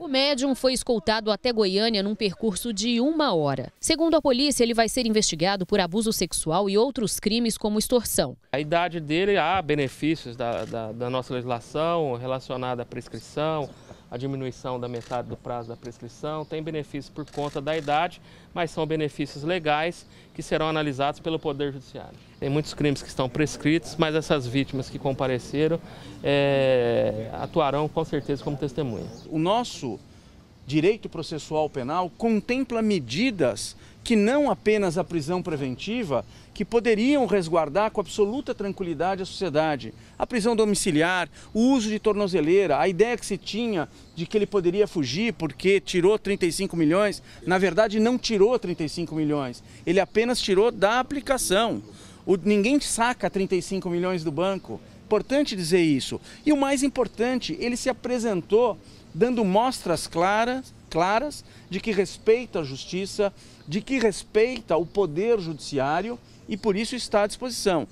O médium foi escoltado até Goiânia num percurso de uma hora. Segundo a polícia, ele vai ser investigado por abuso sexual e outros crimes como extorsão. A idade dele há benefícios da, da, da nossa legislação relacionada à prescrição, a diminuição da metade do prazo da prescrição, tem benefícios por conta da idade, mas são benefícios legais que serão analisados pelo Poder Judiciário. Tem muitos crimes que estão prescritos, mas essas vítimas que compareceram é, atuarão com certeza como testemunhas. O nosso direito processual penal contempla medidas que não apenas a prisão preventiva, que poderiam resguardar com absoluta tranquilidade a sociedade. A prisão domiciliar, o uso de tornozeleira, a ideia que se tinha de que ele poderia fugir porque tirou 35 milhões, na verdade não tirou 35 milhões, ele apenas tirou da aplicação. O, ninguém saca 35 milhões do banco. Importante dizer isso. E o mais importante, ele se apresentou dando mostras claras, claras de que respeita a justiça, de que respeita o poder judiciário e por isso está à disposição.